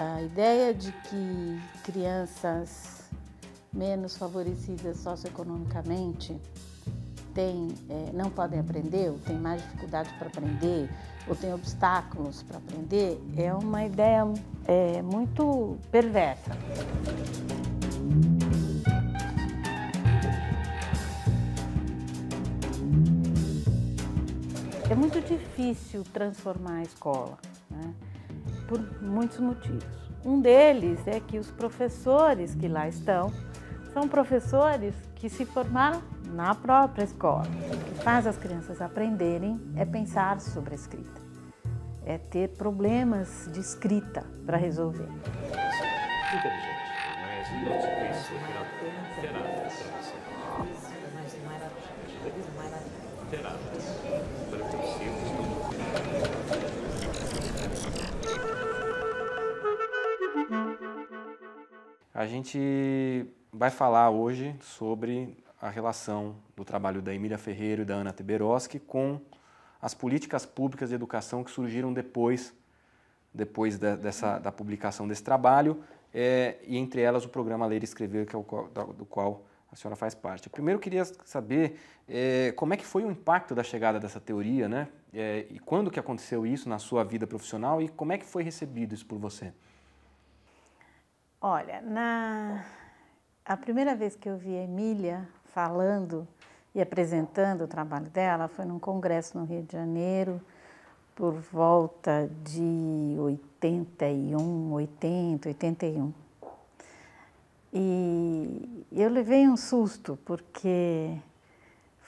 A ideia de que crianças menos favorecidas socioeconomicamente têm, é, não podem aprender, ou têm mais dificuldade para aprender, ou têm obstáculos para aprender, é uma ideia é, muito perversa. É muito difícil transformar a escola por muitos motivos. Um deles é que os professores que lá estão são professores que se formaram na própria escola. O que faz as crianças aprenderem é pensar sobre a escrita, é ter problemas de escrita para resolver. Inteligente, né? mas não é se conhece, A gente vai falar hoje sobre a relação do trabalho da Emília Ferreira e da Ana Teberoski com as políticas públicas de educação que surgiram depois, depois da, dessa, da publicação desse trabalho, é, e entre elas o programa Ler e Escrever, que é o qual, do qual a senhora faz parte. Eu primeiro queria saber é, como é que foi o impacto da chegada dessa teoria, né? É, e quando que aconteceu isso na sua vida profissional e como é que foi recebido isso por você? Olha, na a primeira vez que eu vi a Emília falando e apresentando o trabalho dela foi num congresso no Rio de Janeiro por volta de 81, 80, 81. E eu levei um susto porque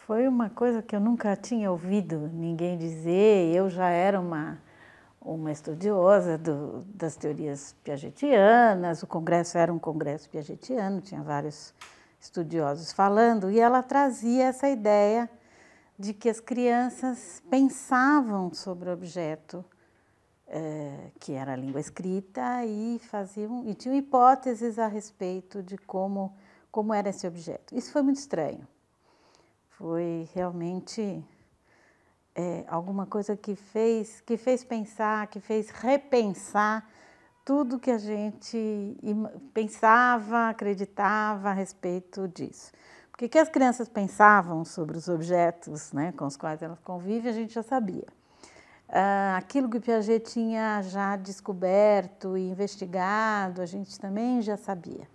foi uma coisa que eu nunca tinha ouvido ninguém dizer, eu já era uma uma estudiosa do, das teorias piagetianas, o congresso era um congresso piagetiano, tinha vários estudiosos falando, e ela trazia essa ideia de que as crianças pensavam sobre o objeto eh, que era a língua escrita e faziam e tinham hipóteses a respeito de como como era esse objeto. Isso foi muito estranho. Foi realmente é, alguma coisa que fez, que fez pensar, que fez repensar tudo que a gente pensava, acreditava a respeito disso. Porque que as crianças pensavam sobre os objetos né, com os quais elas convivem, a gente já sabia. Uh, aquilo que Piaget tinha já descoberto e investigado, a gente também já sabia.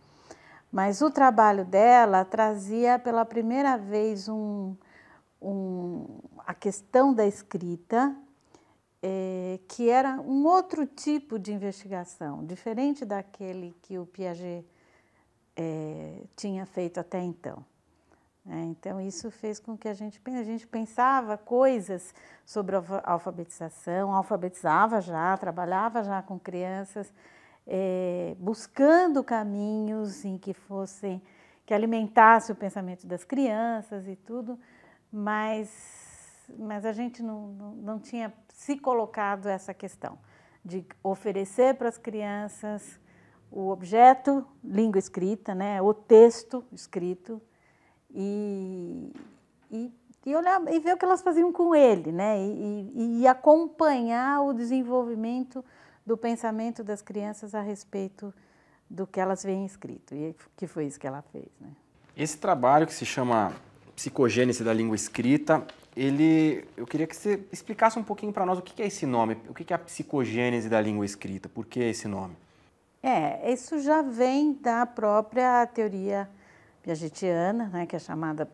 Mas o trabalho dela trazia pela primeira vez um, um a questão da escrita, é, que era um outro tipo de investigação, diferente daquele que o Piaget é, tinha feito até então. É, então, isso fez com que a gente, a gente pensava coisas sobre alfabetização, alfabetizava já, trabalhava já com crianças, é, buscando caminhos em que fossem, que alimentasse o pensamento das crianças e tudo, mas mas a gente não, não, não tinha se colocado essa questão de oferecer para as crianças o objeto, língua escrita, né, o texto escrito, e, e, e, olhar, e ver o que elas faziam com ele, né, e, e, e acompanhar o desenvolvimento do pensamento das crianças a respeito do que elas veem escrito, e que foi isso que ela fez. Né. Esse trabalho que se chama Psicogênese da Língua Escrita ele, eu queria que você explicasse um pouquinho para nós o que é esse nome, o que é a psicogênese da língua escrita, por que esse nome? É, isso já vem da própria teoria piagetiana, né, que é chamada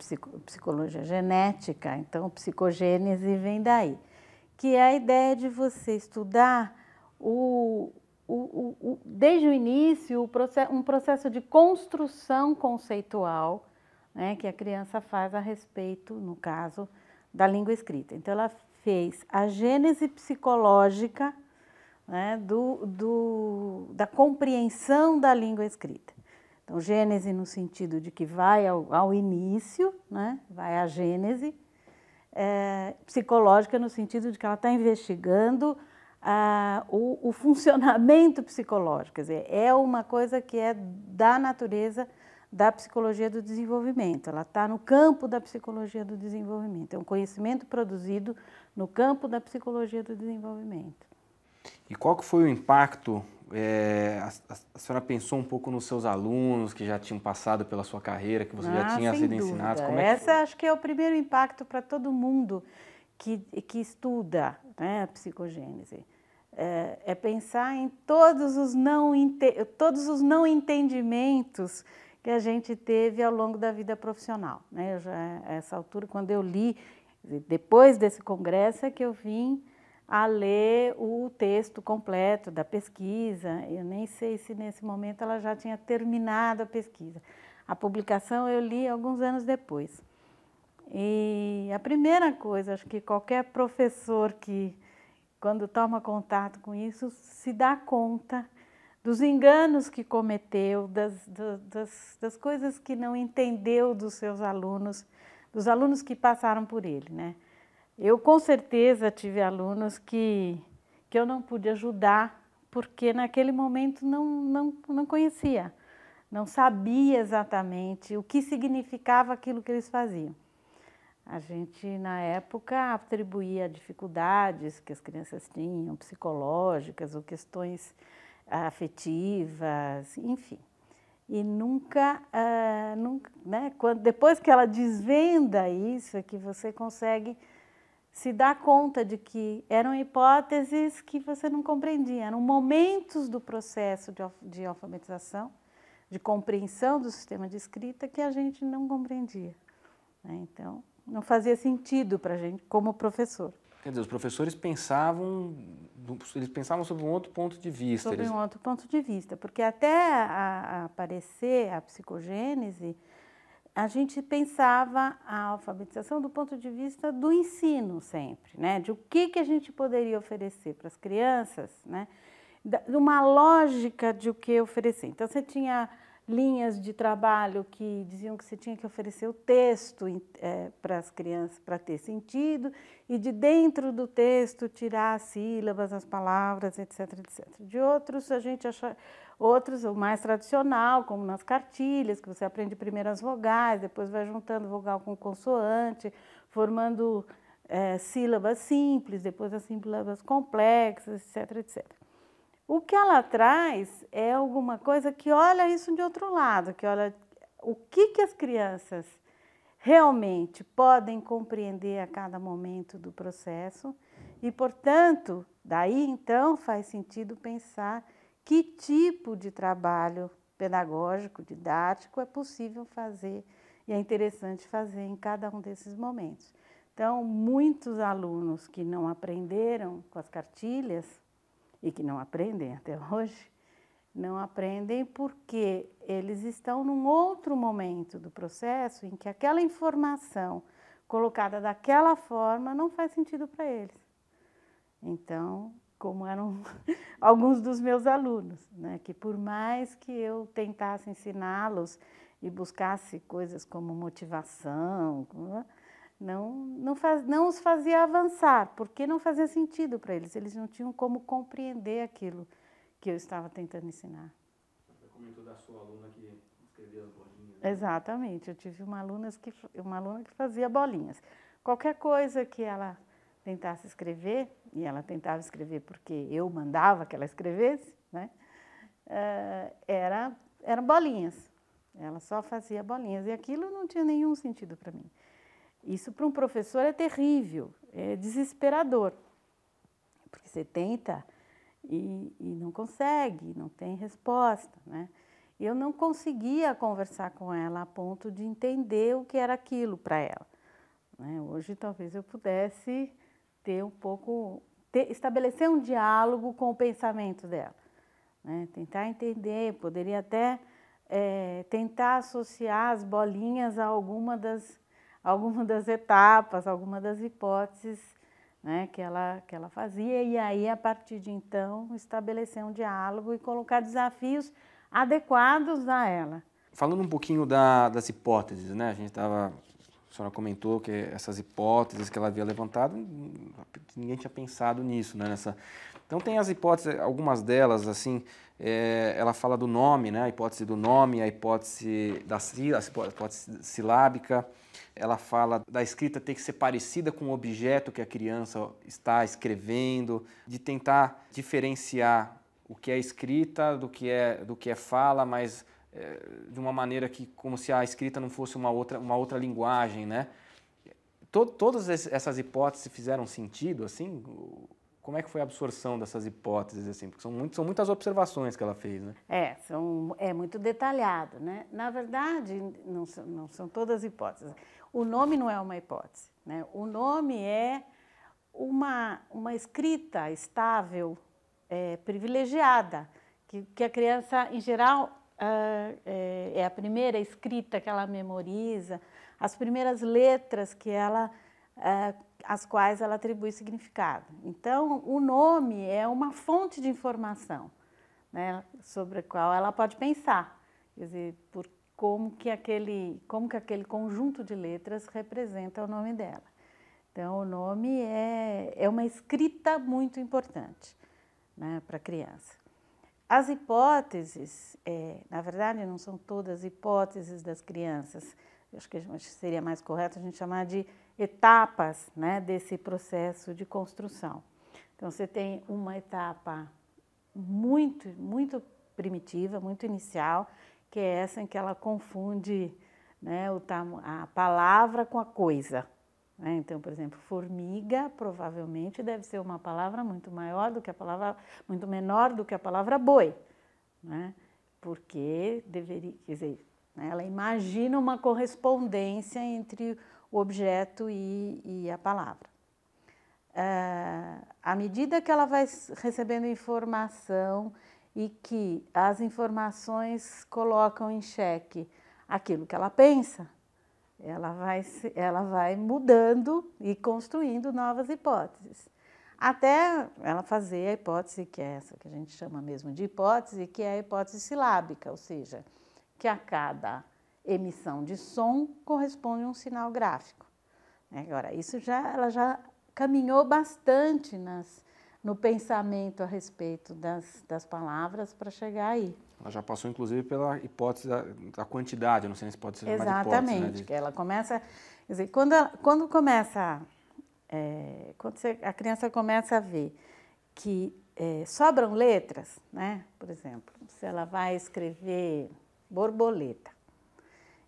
psicologia genética, então psicogênese vem daí, que é a ideia de você estudar o, o, o, o desde o início um processo de construção conceitual né, que a criança faz a respeito, no caso, da língua escrita. Então, ela fez a gênese psicológica né, do, do, da compreensão da língua escrita. Então, gênese no sentido de que vai ao, ao início, né, vai à gênese, é, psicológica no sentido de que ela está investigando ah, o, o, funcionamento psicológico. Quer dizer, é uma coisa que é da natureza da psicologia do desenvolvimento, ela está no campo da psicologia do desenvolvimento, é um conhecimento produzido no campo da psicologia do desenvolvimento. E qual que foi o impacto, é, eh, a, a, senhora pensou um pouco nos seus alunos que já tinham passado pela sua carreira, que você ah, já tinha sido ensinado? Como é Essa acho que é o primeiro impacto para todo mundo que, que estuda né, a psicogênese. É, é, pensar em todos os não, todos os não entendimentos que a gente teve ao longo da vida profissional. Né? Eu já, a essa altura, quando eu li, depois desse congresso, é que eu vim a ler o texto completo da pesquisa. Eu nem sei se nesse momento ela já tinha terminado a pesquisa. A publicação eu li alguns anos depois. E a primeira coisa, acho que qualquer professor que, quando toma contato com isso, se dá conta dos enganos que cometeu, das, das, das coisas que não entendeu dos seus alunos, dos alunos que passaram por ele, né? Eu com certeza tive alunos que, que eu não pude ajudar porque naquele momento não, não, não conhecia, não sabia exatamente o que significava aquilo que eles faziam. A gente, na época, atribuía dificuldades que as crianças tinham, psicológicas ou questões afetivas, enfim. E nunca, ah, nunca né? Quando, depois que ela desvenda isso, é que você consegue se dar conta de que eram hipóteses que você não compreendia, eram momentos do processo de, de alfabetização, de compreensão do sistema de escrita que a gente não compreendia. Né? Então, não fazia sentido para a gente como professor. Quer dizer, os professores pensavam, eles pensavam sobre um outro ponto de vista. Sobre eles... um outro ponto de vista, porque até a, a aparecer a psicogênese, a gente pensava a alfabetização do ponto de vista do ensino sempre, né? De o que, que a gente poderia oferecer para as crianças, né? De uma lógica de o que oferecer. Então, você tinha linhas de trabalho que diziam que você tinha que oferecer o texto é, para as crianças para ter sentido e de dentro do texto tirar as sílabas, as palavras, etc, etc. De outros a gente acha outros o mais tradicional, como nas cartilhas que você aprende primeiro as vogais, depois vai juntando vogal com consoante, formando é, sílabas simples, depois as sílabas complexas, etc, etc. O que ela traz é alguma coisa que olha isso de outro lado, que olha o que, que as crianças realmente podem compreender a cada momento do processo e, portanto, daí então faz sentido pensar que tipo de trabalho pedagógico, didático é possível fazer e é interessante fazer em cada um desses momentos. Então, muitos alunos que não aprenderam com as cartilhas e que não aprendem até hoje, não aprendem porque eles estão num outro momento do processo em que aquela informação colocada daquela forma não faz sentido para eles. Então, como eram alguns dos meus alunos, né, que por mais que eu tentasse ensiná-los e buscasse coisas como motivação, né, não, não, faz, não os fazia avançar, porque não fazia sentido para eles, eles não tinham como compreender aquilo que eu estava tentando ensinar. Você comentou da sua aluna que escrevia as bolinhas. Né? Exatamente, eu tive uma aluna, que, uma aluna que fazia bolinhas. Qualquer coisa que ela tentasse escrever, e ela tentava escrever porque eu mandava que ela escrevesse, né? Eh, era, eram bolinhas. Ela só fazia bolinhas. E aquilo não tinha nenhum sentido para mim. Isso para um professor é terrível, é desesperador, porque você tenta e, e não consegue, não tem resposta, né? Eu não conseguia conversar com ela a ponto de entender o que era aquilo para ela. Né? Hoje talvez eu pudesse ter um pouco, ter, estabelecer um diálogo com o pensamento dela, né? tentar entender, poderia até é, tentar associar as bolinhas a alguma das alguma das etapas, alguma das hipóteses né, que, ela, que ela fazia, e aí, a partir de então, estabelecer um diálogo e colocar desafios adequados a ela. Falando um pouquinho da, das hipóteses, né? A gente estava. A senhora comentou que essas hipóteses que ela havia levantado, ninguém tinha pensado nisso, né? Nessa, então tem as hipóteses, algumas delas, assim, é, ela fala do nome, né? a hipótese do nome, a hipótese da sílaba, a hipótese silábica, ela fala da escrita ter que ser parecida com o objeto que a criança está escrevendo, de tentar diferenciar o que é escrita do que é, do que é fala, mas é, de uma maneira que como se a escrita não fosse uma outra, uma outra linguagem, né? todas essas hipóteses fizeram sentido, assim? Como é que foi a absorção dessas hipóteses, assim? Porque são, muito, são muitas observações que ela fez, né? É, são, é muito detalhado, né? Na verdade, não são, não são todas hipóteses. O nome não é uma hipótese, né? O nome é uma, uma escrita estável, é, privilegiada, que, que a criança, em geral, ah, é, é a primeira escrita que ela memoriza, as primeiras letras que ela... Ah, às quais ela atribui significado. Então, o nome é uma fonte de informação né, sobre a qual ela pode pensar, quer dizer, por como que aquele, como que aquele conjunto de letras representa o nome dela. Então, o nome é, é uma escrita muito importante né, para a criança. As hipóteses, é, na verdade, não são todas hipóteses das crianças. Eu acho que seria mais correto a gente chamar de etapas né, desse processo de construção. Então, você tem uma etapa muito, muito primitiva, muito inicial, que é essa em que ela confunde né, a palavra com a coisa. Né? Então, por exemplo, formiga provavelmente deve ser uma palavra muito maior do que a palavra, muito menor do que a palavra boi, né? porque deveria, quer dizer, né, ela imagina uma correspondência entre o objeto e, e a palavra. Uh, à medida que ela vai recebendo informação e que as informações colocam em xeque aquilo que ela pensa, ela vai, ela vai mudando e construindo novas hipóteses. Até ela fazer a hipótese que é essa, que a gente chama mesmo de hipótese, que é a hipótese silábica, ou seja, que a cada emissão de som corresponde a um sinal gráfico. Né? Agora, isso já, ela já caminhou bastante nas, no pensamento a respeito das, das palavras para chegar aí. Ela já passou, inclusive, pela hipótese da, da quantidade, não sei se pode ser mais chamada né, Exatamente, né, ela começa... Quer dizer, quando, quando começa... É, quando você, a criança começa a ver que é, sobram letras, né? Por exemplo, se ela vai escrever borboleta,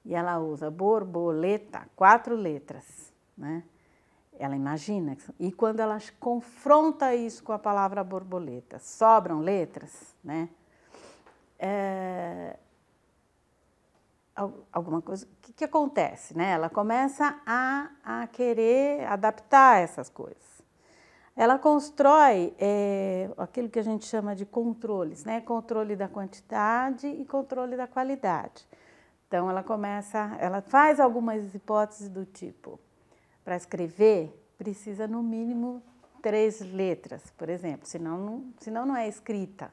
e ela usa borboleta, quatro letras, né? Ela imagina. E quando ela confronta isso com a palavra borboleta, sobram letras, né? É... Alguma coisa. O que, que, acontece, né? Ela começa a, a querer adaptar essas coisas. Ela constrói é, aquilo que a gente chama de controles, né? Controle da quantidade e controle da qualidade. Então ela começa, ela faz algumas hipóteses do tipo: para escrever, precisa no mínimo três letras, por exemplo, senão não, senão não é escrita.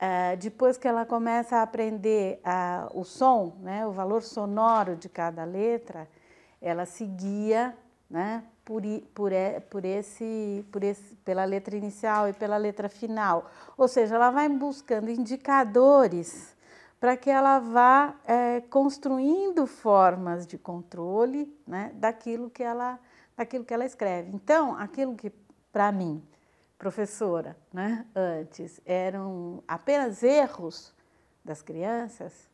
Uh, depois que ela começa a aprender uh, o som, né, o valor sonoro de cada letra, ela se guia né, por, por, por, esse, por esse, pela letra inicial e pela letra final. Ou seja, ela vai buscando indicadores para que ela vá é, construindo formas de controle né, daquilo, que ela, daquilo que ela escreve. Então, aquilo que para mim, professora, né, antes eram apenas erros das crianças,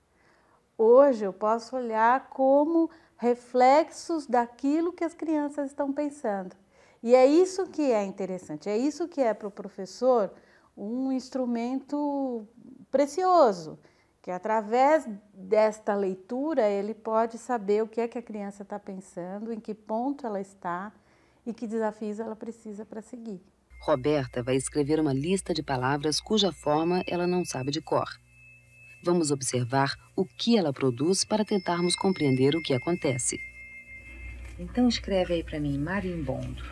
hoje eu posso olhar como reflexos daquilo que as crianças estão pensando. E é isso que é interessante, é isso que é para o professor um instrumento precioso que através desta leitura ele pode saber o que é que a criança está pensando, em que ponto ela está e que desafios ela precisa para seguir. Roberta vai escrever uma lista de palavras cuja forma ela não sabe de cor. Vamos observar o que ela produz para tentarmos compreender o que acontece. Então escreve aí para mim marimbondo.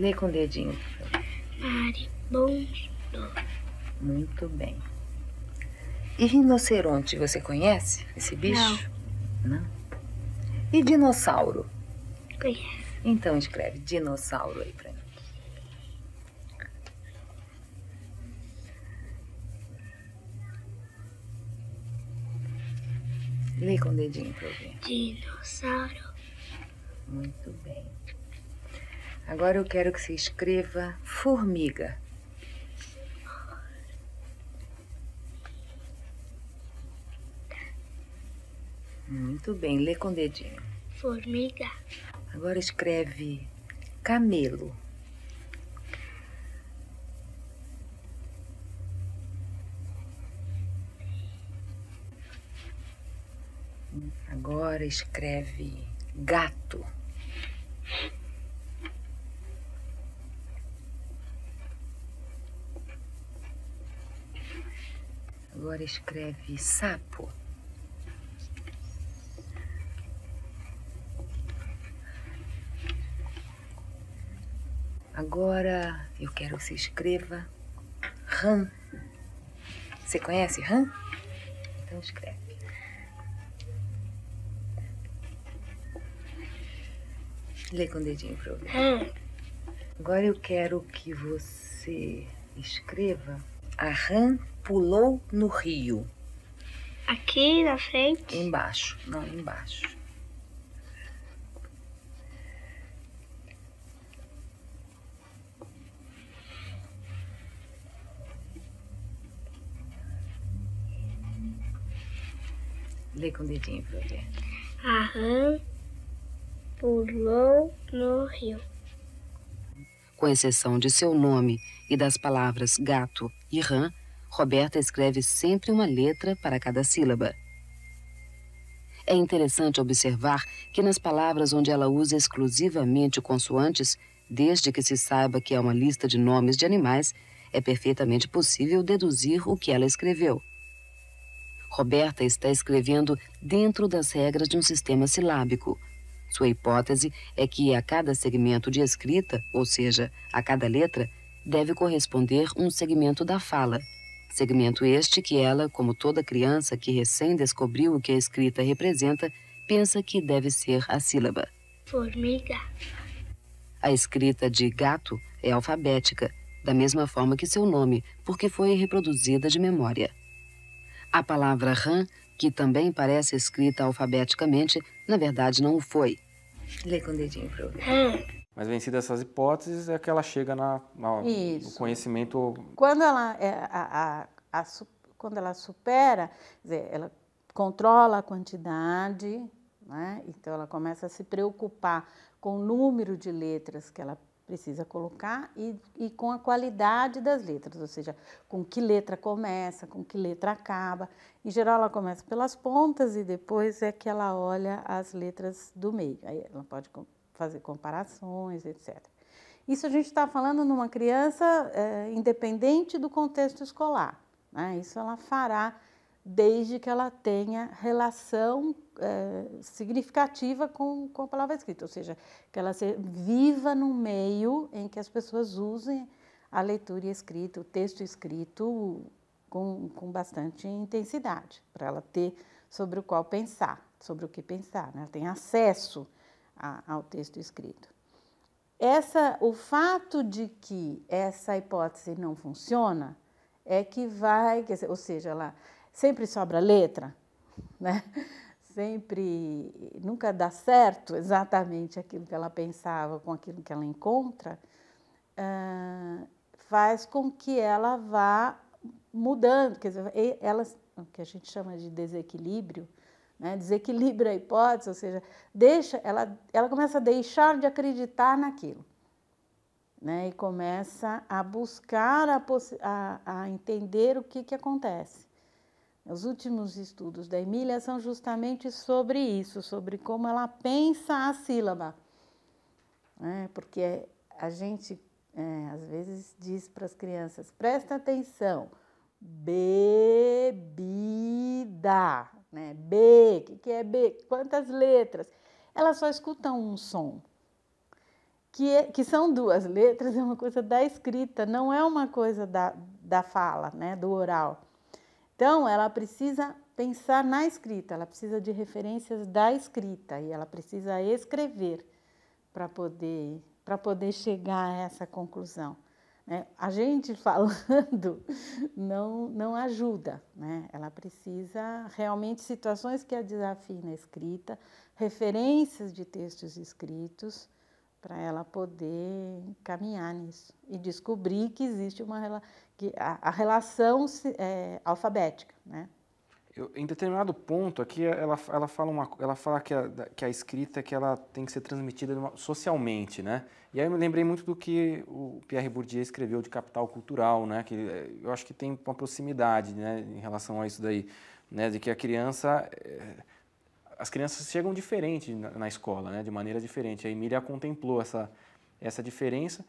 Lê com o dedinho. Maribondo. Muito bem. E rinoceronte, você conhece esse bicho? Não. Não? E dinossauro? Conheço. Então escreve dinossauro aí pra mim. Lê com o dedinho pra eu ver. Dinossauro. Muito bem. Agora eu quero que você escreva formiga. Muito bem, lê com o dedinho. Formiga. Agora escreve camelo. Agora escreve gato. Agora escreve sapo. Agora eu quero que você escreva rã. Você conhece rã? Então escreve. Lê com o dedinho pra eu ver. Hum. Agora eu quero que você escreva a rã pulou no rio. Aqui na frente? Embaixo, não, embaixo. Lê com o dedinho pra eu ver. A rã pulou no rio. Com exceção de seu nome e das palavras gato e rã, Roberta escreve sempre uma letra para cada sílaba. É interessante observar que nas palavras onde ela usa exclusivamente consoantes, desde que se saiba que é uma lista de nomes de animais, é perfeitamente possível deduzir o que ela escreveu. Roberta está escrevendo dentro das regras de um sistema silábico. Sua hipótese é que a cada segmento de escrita, ou seja, a cada letra, deve corresponder um segmento da fala. Segmento este que ela, como toda criança que recém descobriu o que a escrita representa, pensa que deve ser a sílaba. Formiga. A escrita de gato é alfabética, da mesma forma que seu nome, porque foi reproduzida de memória. A palavra rã, que também parece escrita alfabeticamente, na verdade não o foi. Lê com o dedinho pro. eu mas vencida essas hipóteses é que ela chega na, na no conhecimento. Quando ela, é, a, a, a, quando ela supera, dizer, ela controla a quantidade, né? então ela começa a se preocupar com o número de letras que ela precisa colocar e, e com a qualidade das letras, ou seja, com que letra começa, com que letra acaba. Em geral, ela começa pelas pontas e depois é que ela olha as letras do meio. Aí ela pode fazer comparações, etc. Isso a gente está falando numa criança é, independente do contexto escolar. Né? Isso ela fará desde que ela tenha relação é, significativa com, com a palavra escrita, ou seja, que ela se, viva num meio em que as pessoas usem a leitura escrita, o texto escrito com, com bastante intensidade, para ela ter sobre o qual pensar, sobre o que pensar, né? ela tem acesso a, ao texto escrito. Essa, o fato de que essa hipótese não funciona é que vai, ou seja, ela sempre sobra letra, né? sempre nunca dá certo exatamente aquilo que ela pensava com aquilo que ela encontra, uh, faz com que ela vá mudando, quer dizer, ela, o que a gente chama de desequilíbrio, né? desequilibra a é hipótese, ou seja, deixa, ela, ela começa a deixar de acreditar naquilo. Né, e começa a buscar, a, a, a entender o que, que acontece. Os últimos estudos da Emília são justamente sobre isso, sobre como ela pensa a sílaba. Né, porque a gente, é, às vezes, diz para as crianças: presta atenção, bebida. Né? B, o que, que é B? Quantas letras? Ela só escuta um som. Que, é, que são duas letras, é uma coisa da escrita, não é uma coisa da, da fala, né? do oral. Então, ela precisa pensar na escrita, ela precisa de referências da escrita e ela precisa escrever para poder para poder chegar a essa conclusão. Né? A gente falando não, não ajuda, né? ela precisa realmente situações que a desafiem na escrita, referências de textos escritos, para ela poder caminhar nisso e descobrir que existe uma que a, a relação é, alfabética, né? Eu, em determinado ponto aqui, ela, ela fala, uma, ela fala que, a, que a escrita é que ela tem que ser transmitida socialmente, né? E aí eu me lembrei muito do que o Pierre Bourdieu escreveu de Capital Cultural, né? Que eh, eu acho que tem uma proximidade né, em relação a isso daí, né? De que a criança... Eh, as crianças chegam diferente na, na escola, né? De maneira diferente. A Emília contemplou essa, essa diferença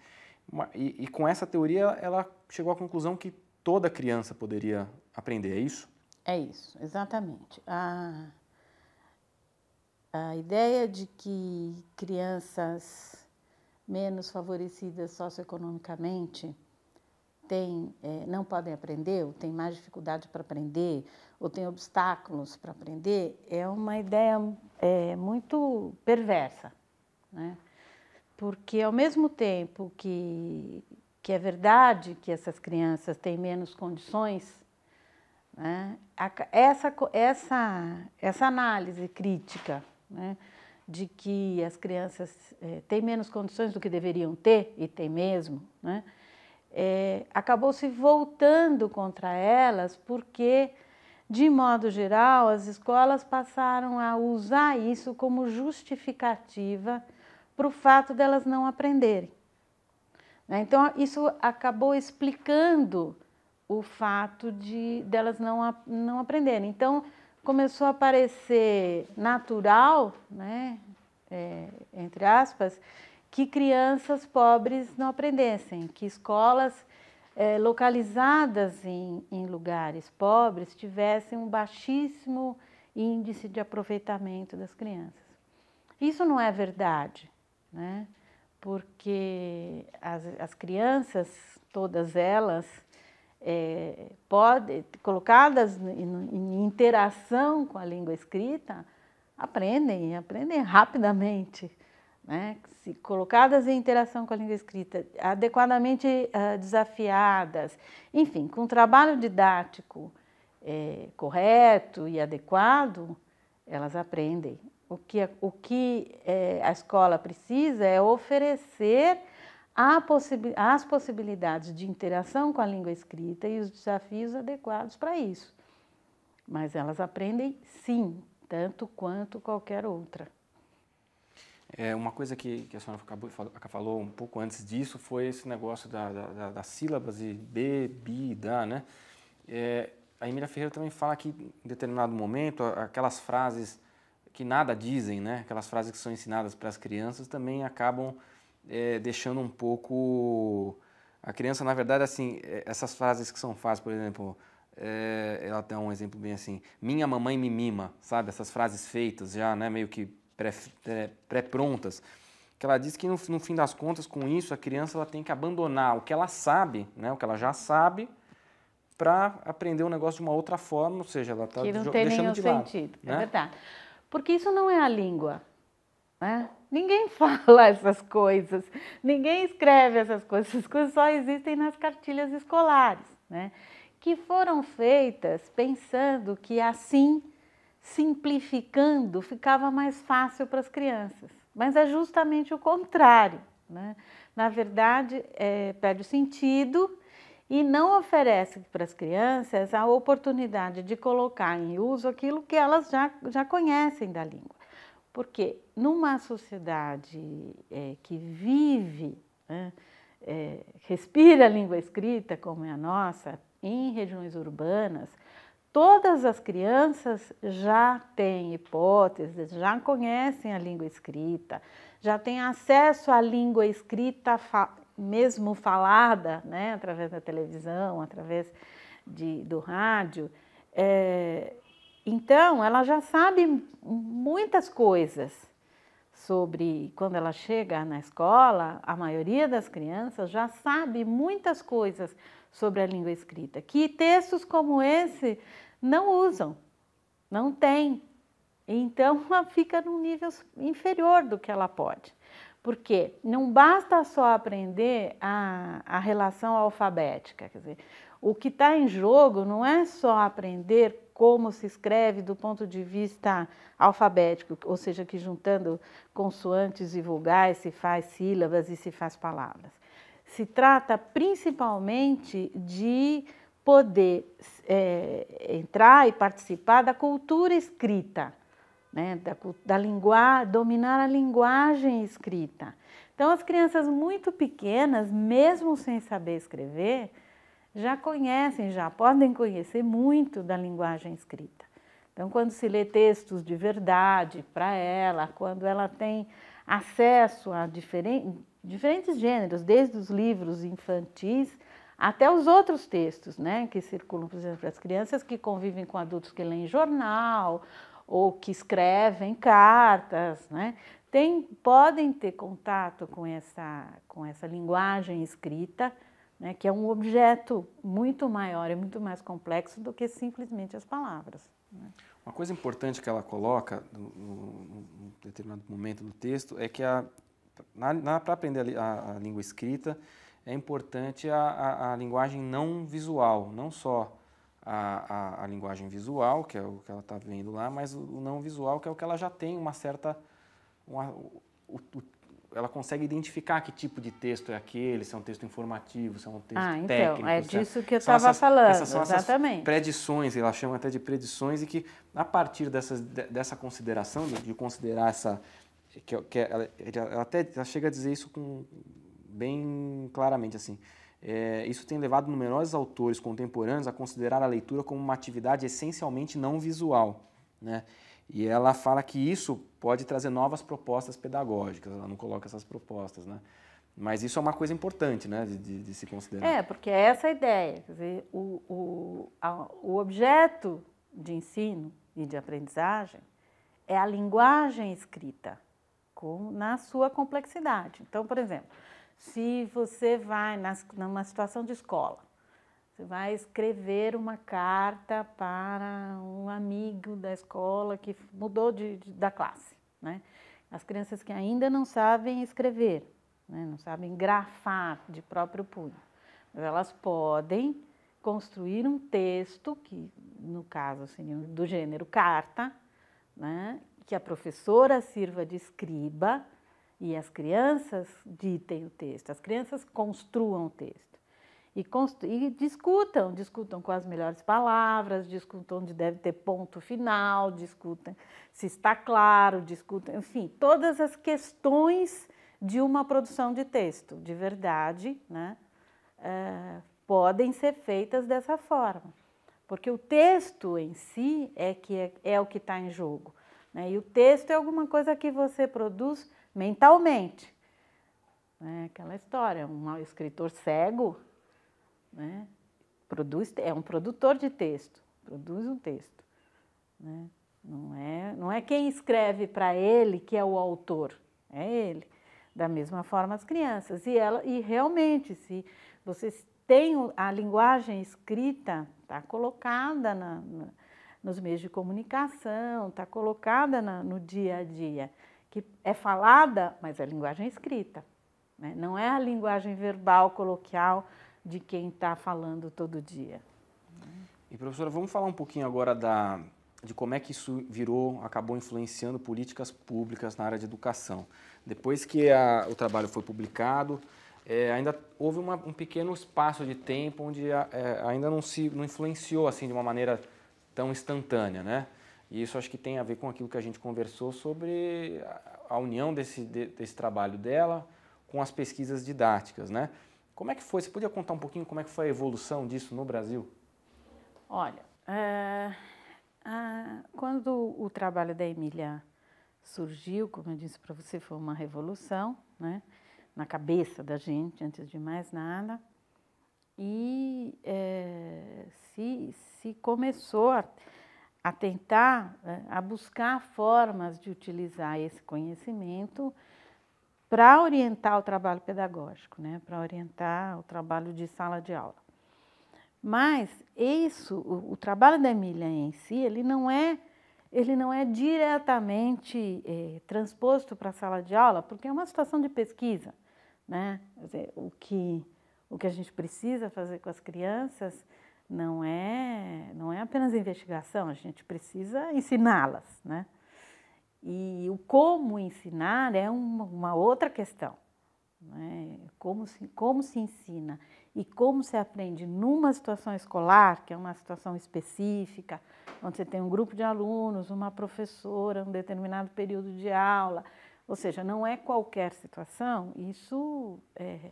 e, e com essa teoria ela chegou à conclusão que toda criança poderia aprender, é isso? É isso, exatamente. A, a ideia de que crianças menos favorecidas socioeconomicamente tem, é, não podem aprender, ou têm mais dificuldade para aprender, ou têm obstáculos para aprender, é uma ideia é, muito perversa. Né? Porque, ao mesmo tempo que, que é verdade que essas crianças têm menos condições né? Essa, essa, essa análise crítica né, de que as crianças é, têm menos condições do que deveriam ter, e tem mesmo, né, é, acabou se voltando contra elas porque, de modo geral, as escolas passaram a usar isso como justificativa para o fato delas não aprenderem. Né? Então, isso acabou explicando o fato de delas não, não aprenderem. Então, começou a parecer natural, né, é, entre aspas, que crianças pobres não aprendessem, que escolas é, localizadas em, em, lugares pobres tivessem um baixíssimo índice de aproveitamento das crianças. Isso não é verdade, né? porque as, as crianças, todas elas, é, pode, colocadas em, em interação com a língua escrita, aprendem, aprendem rapidamente. Né? Se colocadas em interação com a língua escrita, adequadamente uh, desafiadas, enfim, com um trabalho didático é, correto e adequado, elas aprendem. O que, o que é, a escola precisa é oferecer possi as possibilidades de interação com a língua escrita e os desafios adequados para isso. Mas elas aprendem sim, tanto quanto qualquer outra. É, uma coisa que, que a senhora acabou, falou um pouco antes disso foi esse negócio da, da, das sílabas e bebida, né? É, a Emília Ferreira também fala que em determinado momento aquelas frases que nada dizem, né? Aquelas frases que são ensinadas para as crianças também acabam é, deixando um pouco a criança, na verdade, assim, é, essas frases que são fáceis, por exemplo, é, ela tem um exemplo bem assim, minha mamãe me mima, sabe? Essas frases feitas já, né, meio que pré-prontas, pré que ela diz que no, no, fim das contas, com isso, a criança ela tem que abandonar o que ela sabe, né, o que ela já sabe, para aprender o um negócio de uma outra forma, ou seja, ela está deixando de lado. Que não tem nenhum sentido, é né? verdade. Porque isso não é a língua, né? Ninguém fala essas coisas, ninguém escreve essas coisas, essas coisas só existem nas cartilhas escolares, né? que foram feitas pensando que assim, simplificando, ficava mais fácil para as crianças. Mas é justamente o contrário. Né? Na verdade, é, perde o sentido e não oferece para as crianças a oportunidade de colocar em uso aquilo que elas já, já conhecem da língua. Porque numa sociedade é, que vive, né, é, respira a língua escrita, como é a nossa, em regiões urbanas, todas as crianças já têm hipóteses, já conhecem a língua escrita, já têm acesso à língua escrita, fa mesmo falada, né, através da televisão, através de, do rádio. É, então, ela já sabe muitas coisas sobre quando ela chega na escola, a maioria das crianças já sabe muitas coisas sobre a língua escrita, que textos como esse não usam, não tem. Então ela fica num nível inferior do que ela pode. Porque não basta só aprender a, a relação alfabética, quer dizer, o que está em jogo não é só aprender como se escreve do ponto de vista alfabético, ou seja, que juntando consoantes e vogais se faz sílabas e se faz palavras. Se trata principalmente de poder é, entrar e participar da cultura escrita, né? da, da linguagem, dominar a linguagem escrita. Então, as crianças muito pequenas, mesmo sem saber escrever, já conhecem, já podem conhecer muito da linguagem escrita. Então, quando se lê textos de verdade para ela, quando ela tem acesso a diferentes, diferentes gêneros, desde os livros infantis até os outros textos né, que circulam, por exemplo, para as crianças que convivem com adultos que leem jornal ou que escrevem cartas, né? Tem, podem ter contato com essa, com essa linguagem escrita né, que é um objeto muito maior e muito mais complexo do que simplesmente as palavras. Né? Uma coisa importante que ela coloca num determinado momento do texto é que para aprender a, a, língua escrita é importante a, a, a linguagem não visual, não só a, a, a, linguagem visual, que é o que ela está vendo lá, mas o, o, não visual, que é o que ela já tem uma certa. Uma, o, o, ela consegue identificar que tipo de texto é aquele, se é um texto informativo, se é um texto ah, então, técnico. É, é disso que eu estava falando, essas, são exatamente. Essas predições, ela chama até de predições, e que a partir dessas, dessa consideração, de, de considerar essa. Que, que ela, ela, até ela chega a dizer isso com, bem claramente assim. É, isso tem levado numerosos autores contemporâneos a considerar a leitura como uma atividade essencialmente não visual. Né? E ela fala que isso pode trazer novas propostas pedagógicas, ela não coloca essas propostas, né? Mas isso é uma coisa importante, né, de, de, de se considerar. É, porque é essa a ideia, quer dizer, o, o, a, o objeto de ensino e de aprendizagem é a linguagem escrita, com, na sua complexidade. Então, por exemplo, se você vai nas, numa situação de escola você vai escrever uma carta para um amigo da escola que mudou de, de da classe, né? As crianças que ainda não sabem escrever, né? não sabem grafar de próprio punho, mas elas podem construir um texto que, no caso, seria assim, do gênero carta, né? que a professora sirva de escriba e as crianças ditem o texto, as crianças construam o texto. E, e, discutam, discutam com as melhores palavras, discutam onde deve ter ponto final, discutam se está claro, discutam, enfim, todas as questões de uma produção de texto, de verdade, né, é, podem ser feitas dessa forma. Porque o texto em si é, que é, é o que está em jogo. Né, e o texto é alguma coisa que você produz mentalmente. Né, aquela história, um escritor cego né? Produz, é um produtor de texto, produz um texto. Né? Não, é, não é quem escreve para ele que é o autor, é ele. Da mesma forma as crianças. E, ela, e realmente, se vocês têm a linguagem escrita, está colocada na, na, nos meios de comunicação, está colocada na, no dia a dia, que é falada, mas é linguagem escrita. Né? Não é a linguagem verbal, coloquial, de quem está falando todo dia. E professora, vamos falar um pouquinho agora da, de como é que isso virou, acabou influenciando políticas públicas na área de educação. Depois que a, o trabalho foi publicado, é, ainda houve uma, um pequeno espaço de tempo onde a, é, ainda não se não influenciou assim de uma maneira tão instantânea, né? E isso acho que tem a ver com aquilo que a gente conversou sobre a, a união desse, de, desse trabalho dela com as pesquisas didáticas, né? Como é que foi? Você podia contar um pouquinho como é que foi a evolução disso no Brasil? Olha, eh, quando o trabalho da Emília surgiu, como eu disse para você, foi uma revolução, né? Na cabeça da gente, antes de mais nada. E é, se, se começou a, a tentar, eh, a buscar formas de utilizar esse conhecimento para orientar o trabalho pedagógico, né? para orientar o trabalho de sala de aula. Mas isso, o, o, trabalho da Emília em si, ele não é, ele não é diretamente é, transposto para a sala de aula, porque é uma situação de pesquisa. Né? Dizer, o, que, o que a gente precisa fazer com as crianças não é, não é apenas investigação, a gente precisa ensiná-las. Né? E o como ensinar é uma, uma outra questão. Né? Como, se, como se ensina e como se aprende numa situação escolar, que é uma situação específica, onde você tem um grupo de alunos, uma professora, um determinado período de aula, ou seja, não é qualquer situação, isso, é,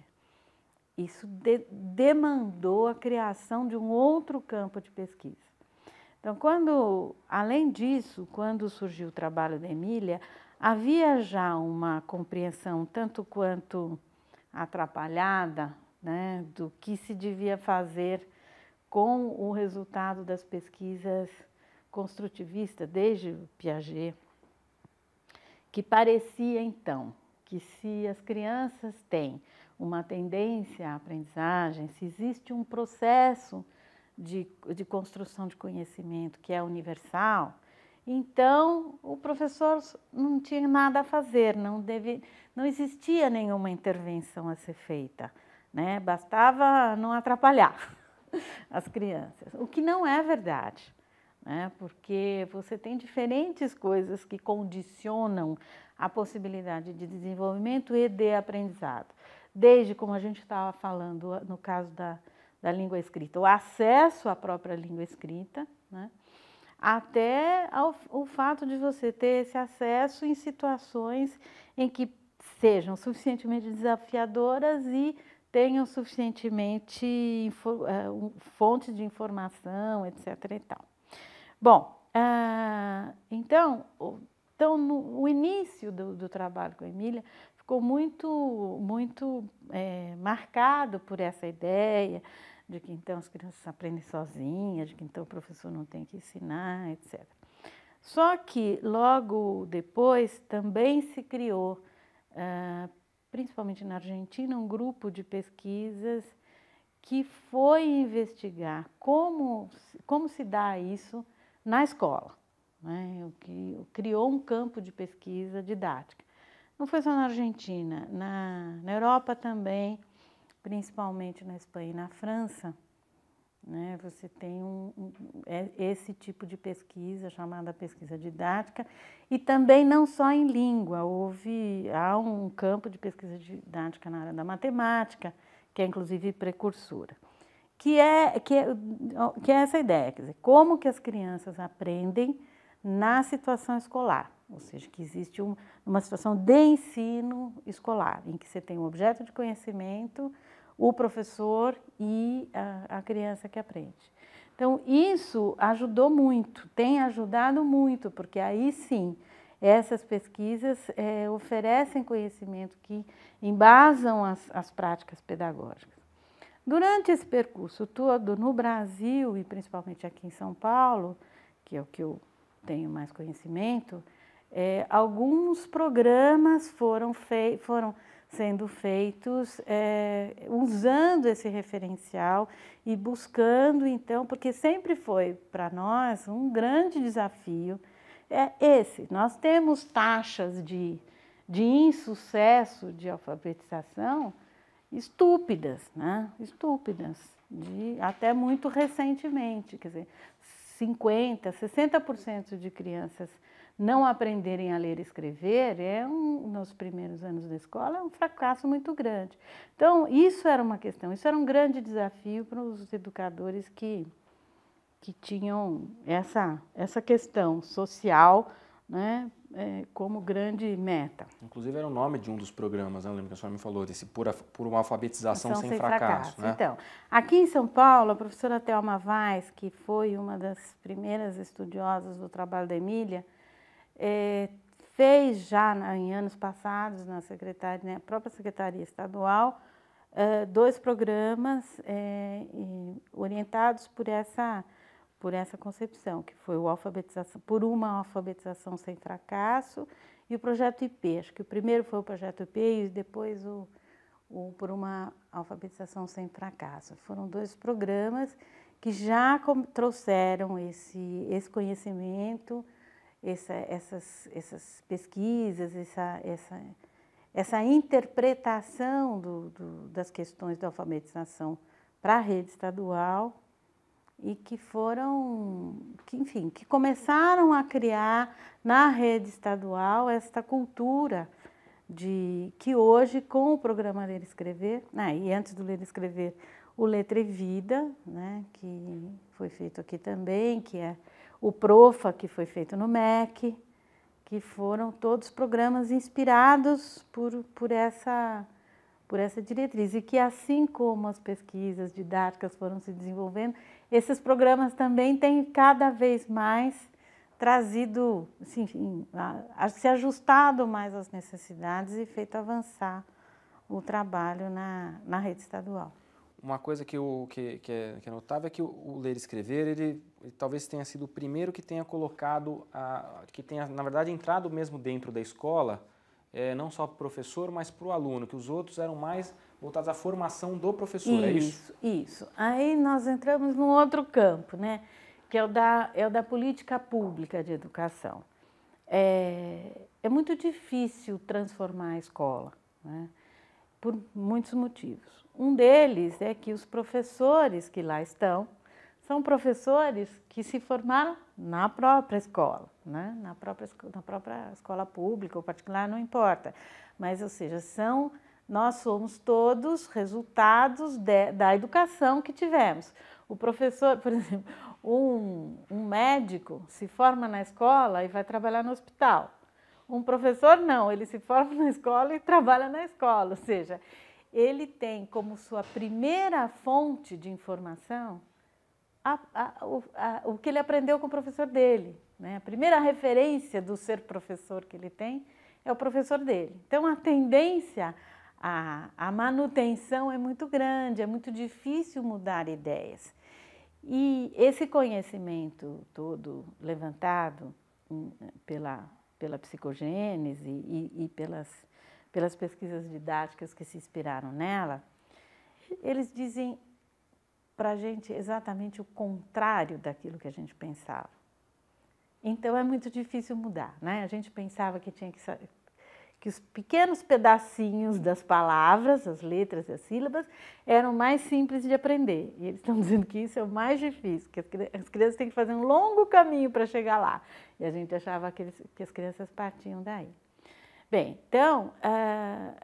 isso de, demandou a criação de um outro campo de pesquisa. Então, quando, além disso, quando surgiu o trabalho da Emília, havia já uma compreensão tanto quanto atrapalhada né, do que se devia fazer com o resultado das pesquisas construtivistas desde Piaget, que parecia então que se as crianças têm uma tendência à aprendizagem, se existe um processo de, de construção de conhecimento que é universal, então o professor não tinha nada a fazer, não, deve, não existia nenhuma intervenção a ser feita, né? bastava não atrapalhar as crianças, o que não é verdade. Né? Porque você tem diferentes coisas que condicionam a possibilidade de desenvolvimento e de aprendizado. Desde como a gente estava falando no caso da, da língua escrita, o acesso à própria língua escrita, né? até ao, o fato de você ter esse acesso em situações em que sejam suficientemente desafiadoras e tenham suficientemente eh, fontes uh, de informação, etc. E tal. Bom, uh, então, então no, o início do, do trabalho com a Emília ficou muito, muito é, marcado por essa ideia de que então as crianças aprendem sozinhas, de que então o professor não tem que ensinar, etc. Só que logo depois também se criou, ah, principalmente na Argentina, um grupo de pesquisas que foi investigar como, como se dá isso na escola. Né? O que criou um campo de pesquisa didática. Não foi só na Argentina, na, na Europa também principalmente na Espanha e na França, né, você tem um, um, é esse tipo de pesquisa chamada pesquisa didática e também não só em língua, houve, há um campo de pesquisa didática na área da matemática, que é inclusive precursora, que é, que é, que é essa ideia, quer dizer, como que as crianças aprendem na situação escolar, ou seja, que existe um, uma situação de ensino escolar, em que você tem um objeto de conhecimento, o professor e a, a criança que aprende. Então, isso ajudou muito, tem ajudado muito, porque aí sim, essas pesquisas é, oferecem conhecimento que embasam as, as práticas pedagógicas. Durante esse percurso todo, no Brasil e principalmente aqui em São Paulo, que é o que eu tenho mais conhecimento, é, alguns programas foram, foram sendo feitos é, usando esse referencial e buscando então, porque sempre foi para nós um grande desafio é esse. Nós temos taxas de, de insucesso de alfabetização estúpidas, né? Estúpidas, de, até muito recentemente, quer dizer, 50, 60% de crianças não aprenderem a ler e escrever é um, nos primeiros anos da escola é um fracasso muito grande. Então isso era uma questão, isso era um grande desafio para os educadores que que tinham essa essa questão social, né, é, como grande meta. Inclusive era o nome de um dos programas, né? eu lembro que a senhora me falou desse por, por uma alfabetização sem, sem, fracasso. fracasso né? Então, aqui em São Paulo, a professora Thelma Vaz, que foi uma das primeiras estudiosas do trabalho da Emília é, fez já em anos passados na secretaria, na né, própria secretaria estadual, é, dois programas é, orientados por essa por essa concepção, que foi o alfabetização por uma alfabetização sem fracasso e o projeto IP. Acho que o primeiro foi o projeto IP e depois o, o por uma alfabetização sem fracasso. Foram dois programas que já trouxeram esse, esse conhecimento essa, essas, essas pesquisas, essa, essa, essa interpretação do, do, das questões da alfabetização para a rede estadual e que foram, que, enfim, que começaram a criar na rede estadual esta cultura de que hoje com o programa Ler e Escrever, né, e antes do Ler e Escrever, o Letra e Vida, né, que foi feito aqui também, que é o PROFA, que foi feito no MEC, que foram todos programas inspirados por, por, essa, por essa diretriz. E que, assim como as pesquisas didáticas foram se desenvolvendo, esses programas também têm cada vez mais trazido, assim, se ajustado mais às necessidades e feito avançar o trabalho na, na rede estadual. Uma coisa que, eu, que, que, é, que é notável é que o, o Ler e Escrever, ele, ele, talvez tenha sido o primeiro que tenha colocado, a, que tenha, na verdade, entrado mesmo dentro da escola, é, não só para o professor, mas para o aluno, que os outros eram mais voltados à formação do professor, é isso, é isso? Isso. Aí nós entramos num outro campo, né? que é o da, é o da política pública de educação. É, é muito difícil transformar a escola, né? por muitos motivos. Um deles é que os professores que lá estão são professores que se formaram na própria escola, né? na, própria, na própria escola pública ou particular, não importa. Mas, ou seja, são, nós somos todos resultados de, da educação que tivemos. O professor, por exemplo, um, um médico se forma na escola e vai trabalhar no hospital. Um professor não, ele se forma na escola e trabalha na escola, ou seja, ele tem como sua primeira fonte de informação a, a, o, a, o, que ele aprendeu com o professor dele. Né? A primeira referência do ser professor que ele tem é o professor dele. Então, a tendência à manutenção é muito grande, é muito difícil mudar ideias. E esse conhecimento todo levantado hum, pela, pela psicogênese e, e pelas pelas pesquisas didáticas que se inspiraram nela, eles dizem para a gente exatamente o contrário daquilo que a gente pensava. Então é muito difícil mudar, né? A gente pensava que tinha que que os pequenos pedacinhos das palavras, as letras e as sílabas, eram mais simples de aprender. E eles estão dizendo que isso é o mais difícil, que as crianças têm que fazer um longo caminho para chegar lá. E a gente achava que, eles, que as crianças partiam daí. Bem, então, uh,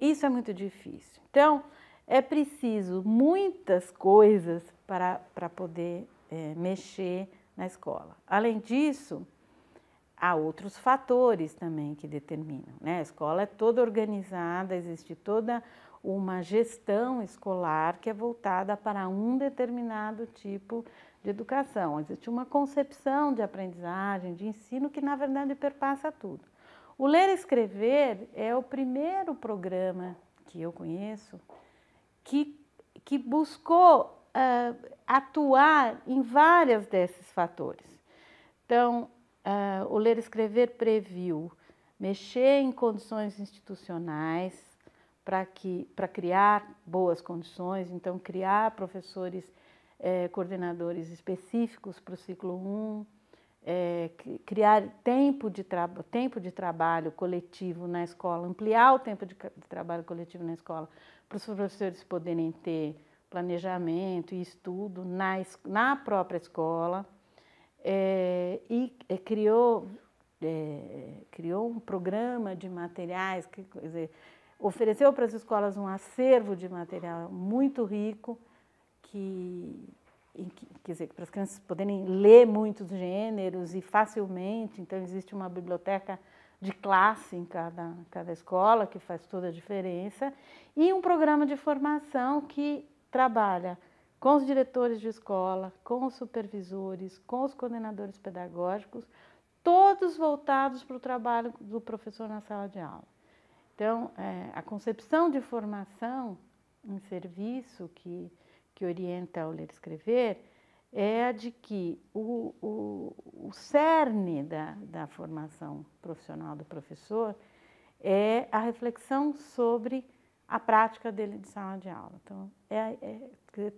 isso é muito difícil. Então, é preciso muitas coisas para, para poder é, mexer na escola. Além disso, há outros fatores também que determinam. Né? A escola é toda organizada, existe toda uma gestão escolar que é voltada para um determinado tipo de educação. Existe uma concepção de aprendizagem, de ensino que, na verdade, perpassa tudo. O Ler e Escrever é o primeiro programa que eu conheço que, que buscou uh, atuar em vários desses fatores. Então, uh, o Ler e Escrever previu mexer em condições institucionais para criar boas condições, então criar professores, eh, coordenadores específicos para o ciclo 1, é, criar tempo de, tempo de trabalho coletivo na escola, ampliar o tempo de, de trabalho coletivo na escola, para os professores poderem ter planejamento e estudo na, na própria escola. É, e é, criou, é, criou um programa de materiais, que, quer dizer, ofereceu para as escolas um acervo de material muito rico que quer dizer, para as crianças poderem ler muitos gêneros e facilmente, então existe uma biblioteca de classe em cada, cada escola, que faz toda a diferença, e um programa de formação que trabalha com os diretores de escola, com os supervisores, com os coordenadores pedagógicos, todos voltados para o trabalho do professor na sala de aula. Então, é, a concepção de formação em serviço que que orienta ao ler e escrever é a de que o, o, o cerne da, da formação profissional do professor é a reflexão sobre a prática dele de sala de aula. Então, é, é,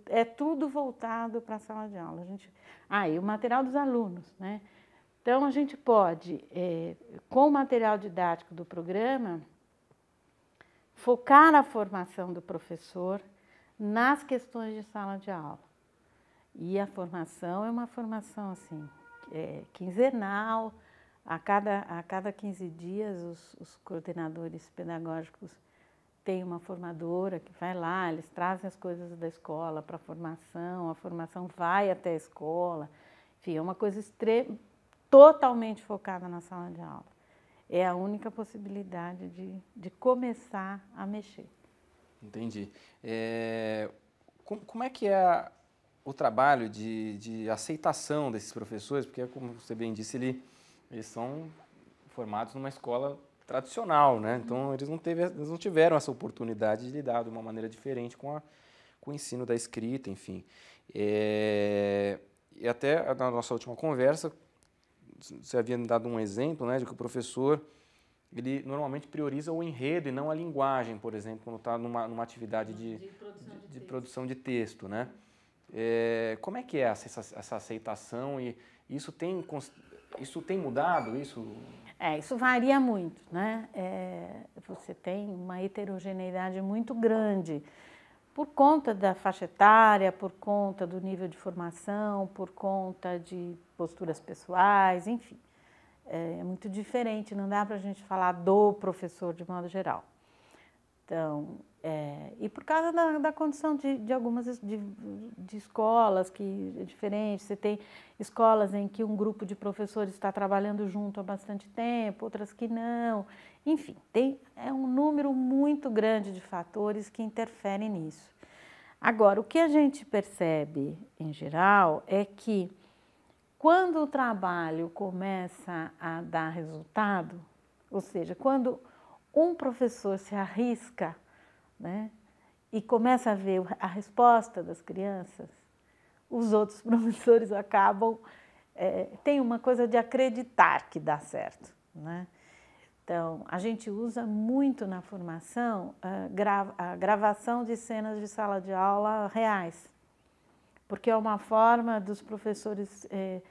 é tudo voltado para a sala de aula. A gente, ah, e o material dos alunos, né? Então, a gente pode, é, com o material didático do programa, focar a formação do professor nas questões de sala de aula. E a formação é uma formação assim, é, quinzenal, a cada, a cada 15 dias os, os coordenadores pedagógicos têm uma formadora que vai lá, eles trazem as coisas da escola para a formação, a formação vai até a escola, enfim, é uma coisa totalmente focada na sala de aula. É a única possibilidade de, de começar a mexer. Entendi. É, como, como, é que é a, o trabalho de, de, aceitação desses professores? Porque, como você bem disse, ele, eles são formados numa escola tradicional, né? Então, uhum. eles não, teve, eles não tiveram essa oportunidade de lidar de uma maneira diferente com, a, com o ensino da escrita, enfim. É, e até na nossa última conversa, você havia dado um exemplo né, de que o professor ele normalmente prioriza o enredo e não a linguagem, por exemplo, quando está numa, numa atividade de, de, produção de, de, produção de, texto. Né? É, como é que é essa, essa aceitação e isso tem, isso tem mudado? Isso... É, isso varia muito. Né? É, você tem uma heterogeneidade muito grande por conta da faixa etária, por conta do nível de formação, por conta de posturas pessoais, enfim. É, é muito diferente, não dá para a gente falar do professor de modo geral. Então, é, e por causa da, da condição de, de algumas de, de, escolas que é diferente, você tem escolas em que um grupo de professores está trabalhando junto há bastante tempo, outras que não. Enfim, tem, é um número muito grande de fatores que interferem nisso. Agora, o que a gente percebe em geral é que quando o trabalho começa a dar resultado, ou seja, quando um professor se arrisca né, e começa a ver a resposta das crianças, os outros professores acabam. É, tem uma coisa de acreditar que dá certo. Né? Então, a gente usa muito na formação a, ah, grava, a gravação de cenas de sala de aula reais porque é uma forma dos professores é,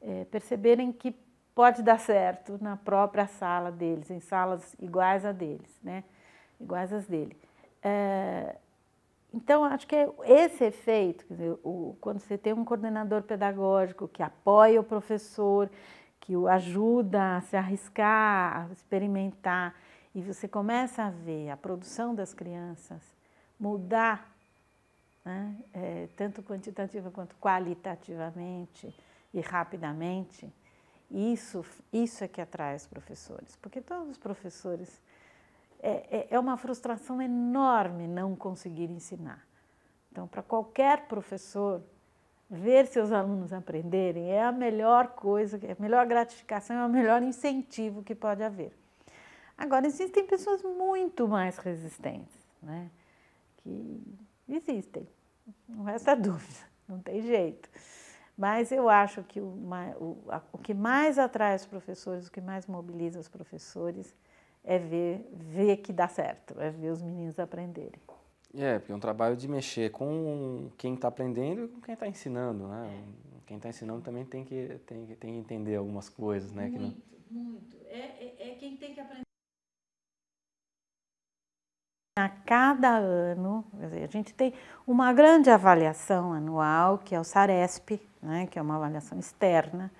é, perceberem que pode dar certo na própria sala deles, em salas iguais a deles, né? iguais às dele. É, então, acho que é esse efeito, dizer, o, quando você tem um coordenador pedagógico que apoia o professor, que o ajuda a se arriscar, a experimentar, e você começa a ver a produção das crianças mudar né? é, tanto quantitativa quanto qualitativamente e rapidamente, isso, isso é que atrai os professores, porque todos os professores. É, é, é uma frustração enorme não conseguir ensinar. Então, para qualquer professor, ver seus alunos aprenderem é a melhor coisa, é a melhor gratificação, é o melhor incentivo que pode haver. Agora, existem pessoas muito mais resistentes, né? Que existem não resta é dúvida, não tem jeito. Mas eu acho que o, o, o que mais atrai os professores, o que mais mobiliza os professores é ver, ver que dá certo, é ver os meninos aprenderem. É, porque é um trabalho de mexer com quem está aprendendo e com quem está ensinando, né? É. Quem está ensinando também tem que, tem, tem que entender algumas coisas, né? Muito, não... muito. É, é, é quem tem que aprender a cada ano, a gente tem uma grande avaliação anual, que é o SARESP, né, que é uma avaliação externa,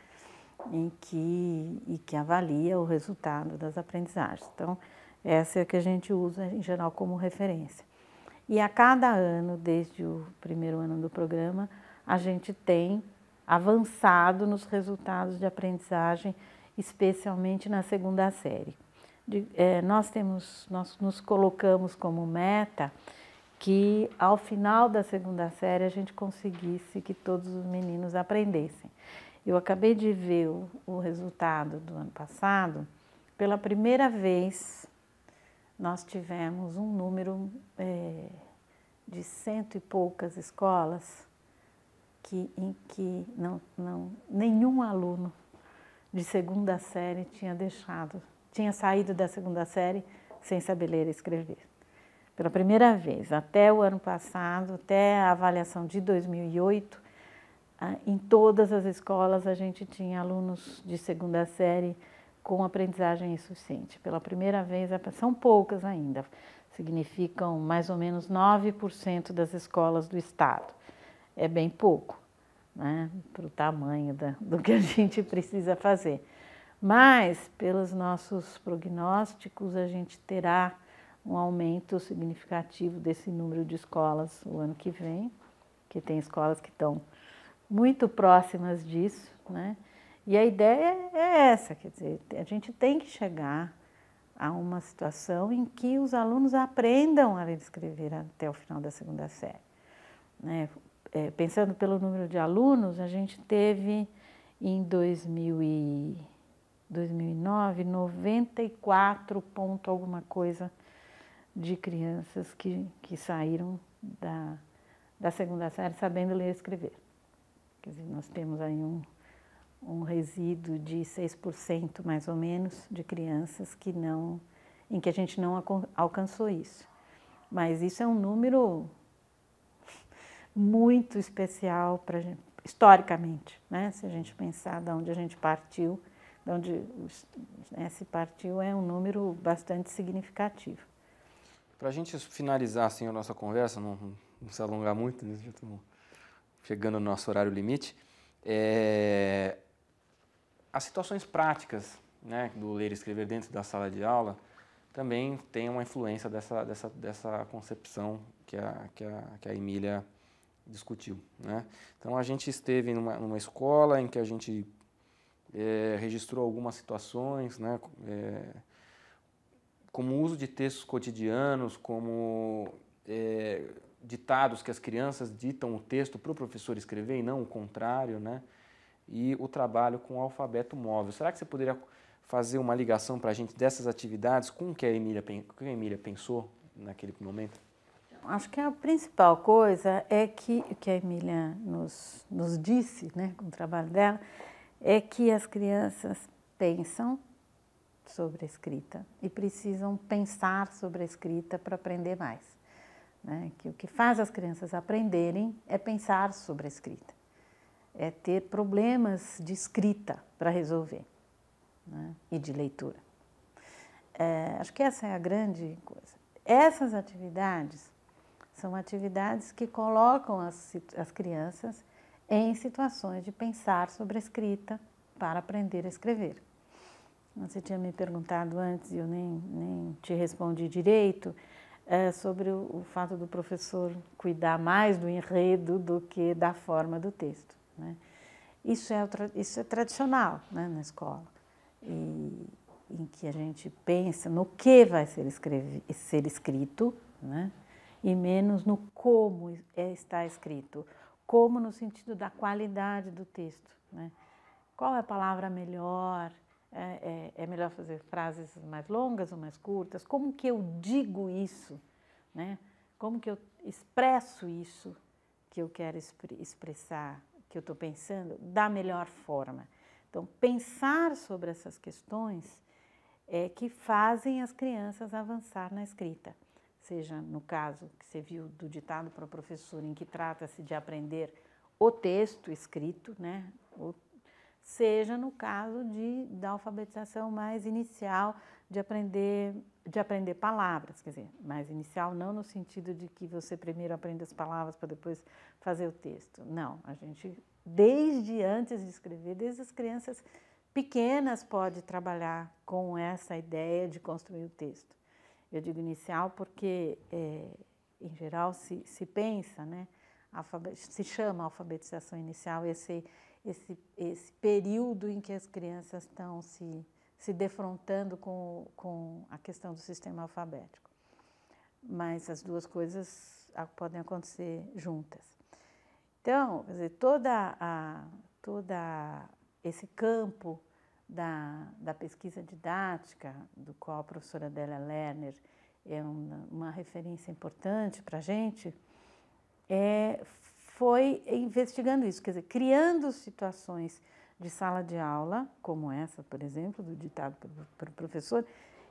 em que, e que avalia o resultado das aprendizagens. Então, essa é a que a gente usa em geral como referência. E a cada ano, desde o primeiro ano do programa, a gente tem avançado nos resultados de aprendizagem, especialmente na segunda série de, é, nós temos, nós nos colocamos como meta que ao final da segunda série a gente conseguisse que todos os meninos aprendessem. Eu acabei de ver o, o resultado do ano passado. Pela primeira vez, nós tivemos um número é, de cento e poucas escolas que, em que não, não, nenhum aluno de segunda série tinha deixado tinha saído da segunda série sem saber ler e escrever. Pela primeira vez, até o ano passado, até a avaliação de 2008, ah, em todas as escolas a gente tinha alunos de segunda série com aprendizagem insuficiente. Pela primeira vez, é, são poucas ainda, significam mais ou menos 9% das escolas do estado. É bem pouco né, para o tamanho da, do que a gente precisa fazer mas pelos nossos prognósticos a gente terá um aumento significativo desse número de escolas o ano que vem, que tem escolas que estão muito próximas disso, né? E a ideia é essa, quer dizer, a gente tem que chegar a uma situação em que os alunos aprendam a ler e escrever até o final da segunda série. Né? É, pensando pelo número de alunos, a gente teve em 2000 2009, 94 ponto alguma coisa de crianças que, que saíram da, da segunda série sabendo ler e escrever. Quer dizer, nós temos aí um, um resíduo de 6% mais ou menos de crianças que não, em que a gente não alcançou isso. Mas isso é um número muito especial pra, historicamente, né? se a gente pensar de onde a gente partiu de onde né, se partiu é um número bastante significativo. Para a gente finalizar assim, a nossa conversa, não, não se alongar muito, né? já estamos chegando no nosso horário limite, é... as situações práticas né, do ler e escrever dentro da sala de aula também tem uma influência dessa, dessa, dessa concepção que a, que a, que a Emília discutiu. Né? Então a gente esteve numa, numa escola em que a gente é, registrou algumas situações, né, é, como uso de textos cotidianos, como é, ditados que as crianças ditam o texto para o professor escrever e não o contrário, né, e o trabalho com o alfabeto móvel. Será que você poderia fazer uma ligação para a gente dessas atividades com o que a Emília, que a Emília pensou naquele momento? acho que a principal coisa é que o que a Emília nos, nos disse, né, com o trabalho dela, é que as crianças pensam sobre a escrita e precisam pensar sobre a escrita para aprender mais. Né? Que o que faz as crianças aprenderem é pensar sobre a escrita, é ter problemas de escrita para resolver né? e de leitura. É, acho que essa é a grande coisa. Essas atividades são atividades que colocam as, as crianças em situações de pensar sobre a escrita para aprender a escrever. Você tinha me perguntado antes e eu nem, nem te respondi direito é, sobre o, o, fato do professor cuidar mais do enredo do que da forma do texto. Né? Isso, é, isso é tradicional né, na escola, e, em que a gente pensa no que vai ser, escrevi, ser escrito né, e menos no como é, está escrito como no sentido da qualidade do texto. Né? Qual é a palavra melhor? É, é, é, melhor fazer frases mais longas ou mais curtas? Como que eu digo isso? Né? Como que eu expresso isso que eu quero expre expressar, que eu estou pensando, da melhor forma? Então, pensar sobre essas questões é que fazem as crianças avançar na escrita seja no caso que você viu do ditado para o professor, em que trata-se de aprender o texto escrito, né? Ou, seja no caso de, da alfabetização mais inicial, de aprender, de aprender palavras, quer dizer, mais inicial não no sentido de que você primeiro aprende as palavras para depois fazer o texto. Não, a gente, desde antes de escrever, desde as crianças pequenas, pode trabalhar com essa ideia de construir o texto. Eu digo inicial porque, é, em geral, se, se pensa, né, se chama alfabetização inicial esse, esse, esse período em que as crianças estão se, se defrontando com, com a questão do sistema alfabético. Mas as duas coisas podem acontecer juntas. Então, quer dizer, toda a, toda esse campo da, da pesquisa didática, do qual a professora Adélia Lerner é uma, uma referência importante para a gente, é, foi investigando isso, quer dizer, criando situações de sala de aula, como essa, por exemplo, do ditado para o professor,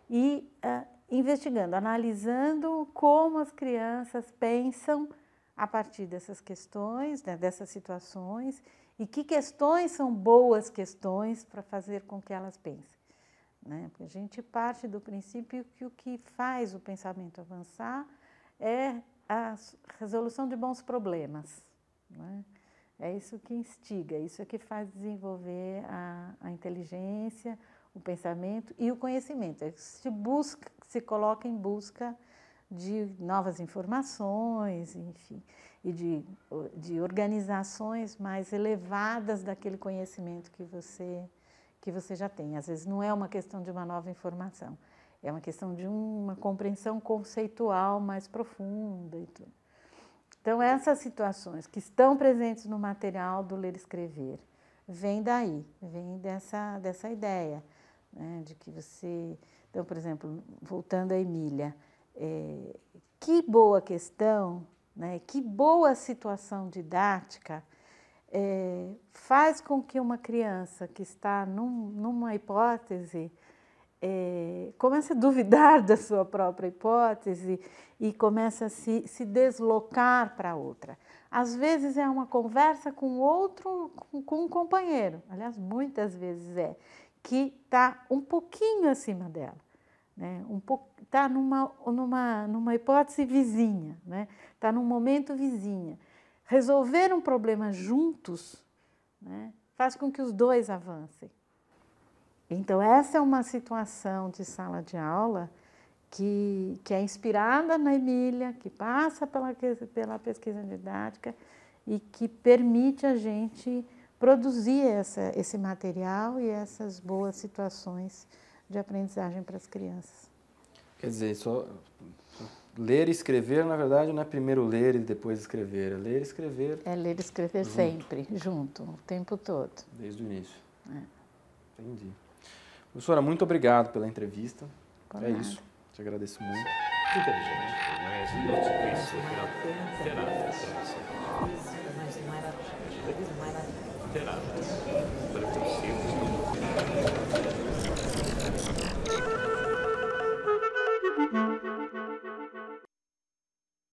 e uh, investigando, analisando como as crianças pensam a partir dessas questões, né, dessas situações, e que questões são boas questões para fazer com que elas pensem? Né? a gente parte do princípio que o que faz o pensamento avançar é a resolução de bons problemas. Né? É isso que instiga, isso é que faz desenvolver a, a inteligência, o pensamento e o conhecimento. É se busca, se coloca em busca de novas informações, enfim e de, de organizações mais elevadas daquele conhecimento que você, que você já tem. Às vezes não é uma questão de uma nova informação, é uma questão de uma compreensão conceitual mais profunda e tudo. Então, essas situações que estão presentes no material do ler e escrever vem daí, vem dessa, dessa ideia, né, de que você. Então, por exemplo, voltando a Emília, é, que boa questão né? Que boa situação didática é, faz com que uma criança que está num, numa hipótese é, comece a duvidar da sua própria hipótese e comece a se, se deslocar para outra. Às vezes é uma conversa com outro, com, com um companheiro, aliás, muitas vezes é, que está um pouquinho acima dela, né? um está numa, numa, numa hipótese vizinha, né? está num momento vizinha. Resolver um problema juntos né, faz com que os dois avancem. Então, essa é uma situação de sala de aula que, que é inspirada na Emília, que passa pela, pela pesquisa didática e que permite a gente produzir essa, esse material e essas boas situações de aprendizagem para as crianças. Quer dizer, só Ler e escrever, na verdade, não é primeiro ler e depois escrever, é ler e escrever. É ler e escrever junto. sempre, junto, o tempo todo. Desde o início. É. Entendi. Professora, muito obrigado pela entrevista. Por é nada. isso. Te agradeço muito. Inteligente, né? mas não